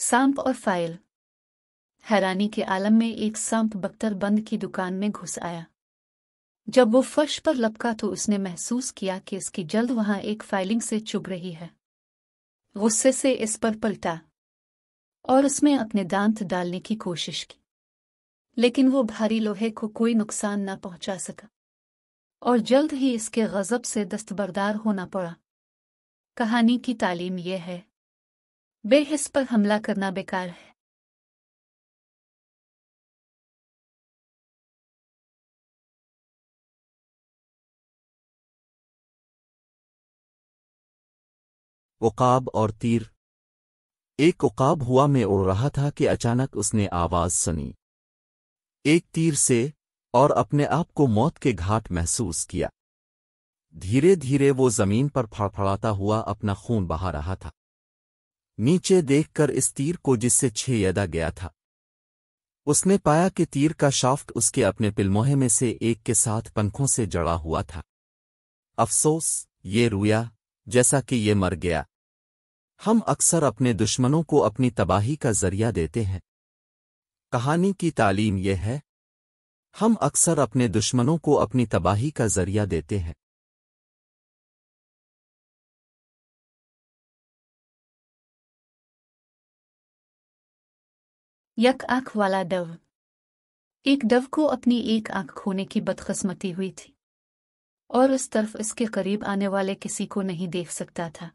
सांप और फाइल हैरानी के आलम में एक सांप बख्तर बंद की दुकान में घुस आया जब वो फर्श पर लपका तो उसने महसूस किया कि इसकी जल्द वहां एक फाइलिंग से चुभ रही है गुस्से से इस पर पलटा और उसमें अपने दांत डालने की कोशिश की लेकिन वो भारी लोहे को कोई नुकसान न पहुंचा सका और जल्द ही इसके गजब से दस्तबरदार होना पड़ा कहानी की तालीम यह है बेहिस पर हमला करना बेकार है उकाब और तीर एक उकाब हुआ में उड़ रहा था कि अचानक उसने आवाज सुनी एक तीर से और अपने आप को मौत के घाट महसूस किया धीरे धीरे वो जमीन पर फड़फड़ाता हुआ अपना खून बहा रहा था नीचे देखकर इस तीर को जिससे छेदा गया था उसने पाया कि तीर का शाफ्ट उसके अपने पिलमोहे में से एक के साथ पंखों से जड़ा हुआ था अफसोस ये रुया जैसा कि ये मर गया हम अक्सर अपने दुश्मनों को अपनी तबाही का जरिया देते हैं कहानी की तालीम यह है हम अक्सर अपने दुश्मनों को अपनी तबाही का जरिया देते हैं यक आंख वाला डव एक डव को अपनी एक आंख खोने की बदकस्मती हुई थी और उस तरफ इसके करीब आने वाले किसी को नहीं देख सकता था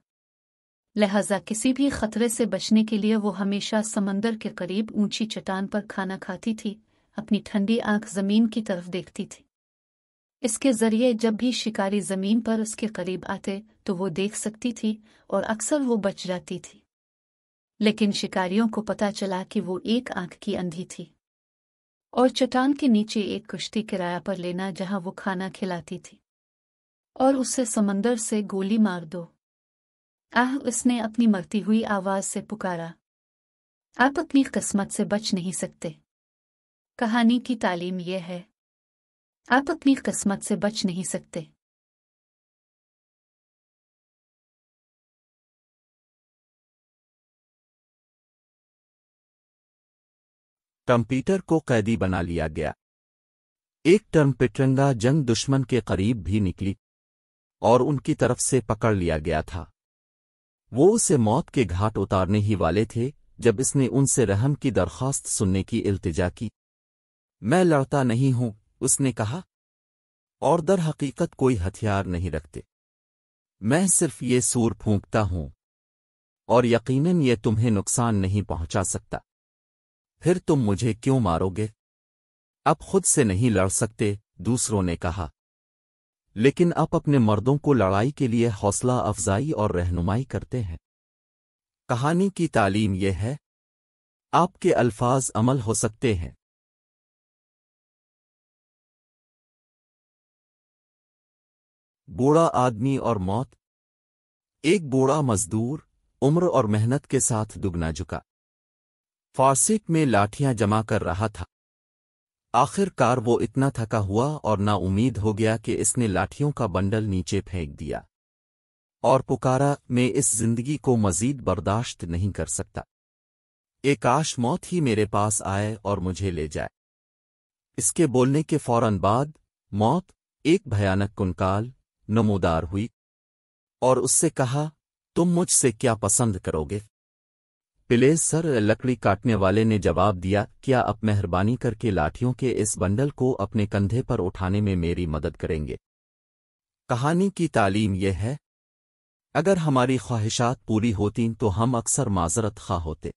लिहाजा किसी भी खतरे से बचने के लिए वो हमेशा समंदर के करीब ऊंची चट्टान पर खाना खाती थी अपनी ठंडी आंख जमीन की तरफ देखती थी इसके जरिए जब भी शिकारी जमीन पर उसके करीब आते तो वो देख सकती थी और अक्सर वो बच जाती थी लेकिन शिकारियों को पता चला कि वो एक आंख की अंधी थी और चट्टान के नीचे एक कुश्ती किराया पर लेना जहां वो खाना खिलाती थी और उससे समंदर से गोली मार दो आह उसने अपनी मरती हुई आवाज से पुकारा आप अपनी किस्मत से बच नहीं सकते कहानी की तालीम यह है आप अपनी किस्मत से बच नहीं सकते टम्पीटर को कैदी बना लिया गया एक टर्म पिटरंगा जंग दुश्मन के करीब भी निकली और उनकी तरफ से पकड़ लिया गया था वो उसे मौत के घाट उतारने ही वाले थे जब इसने उनसे रहम की दरख्वास्त सुनने की इल्तिजा की मैं लड़ता नहीं हूं उसने कहा और दर हकीकत कोई हथियार नहीं रखते मैं सिर्फ ये सूर फूंकता हूं और यकीनन ये तुम्हें नुकसान नहीं पहुंचा सकता फिर तुम मुझे क्यों मारोगे अब खुद से नहीं लड़ सकते दूसरों ने कहा लेकिन आप अपने मर्दों को लड़ाई के लिए हौसला अफजाई और रहनुमाई करते हैं कहानी की तालीम यह है आपके अल्फाज अमल हो सकते हैं बूढ़ा आदमी और मौत एक बूढ़ा मजदूर उम्र और मेहनत के साथ दुगना झुका फॉर्सिट में लाठियां जमा कर रहा था आखिरकार वो इतना थका हुआ और ना उम्मीद हो गया कि इसने लाठियों का बंडल नीचे फेंक दिया और पुकारा मैं इस जिंदगी को मजीद बर्दाश्त नहीं कर सकता एकाश मौत ही मेरे पास आए और मुझे ले जाए इसके बोलने के फौरन बाद मौत एक भयानक कुनकाल नमोदार हुई और उससे कहा तुम मुझसे क्या पसंद करोगे पिलेज सर लकड़ी काटने वाले ने जवाब दिया क्या आप मेहरबानी करके लाठियों के इस बंडल को अपने कंधे पर उठाने में मेरी मदद करेंगे कहानी की तालीम यह है अगर हमारी ख्वाहिशात पूरी होती तो हम अक्सर माजरत खा होते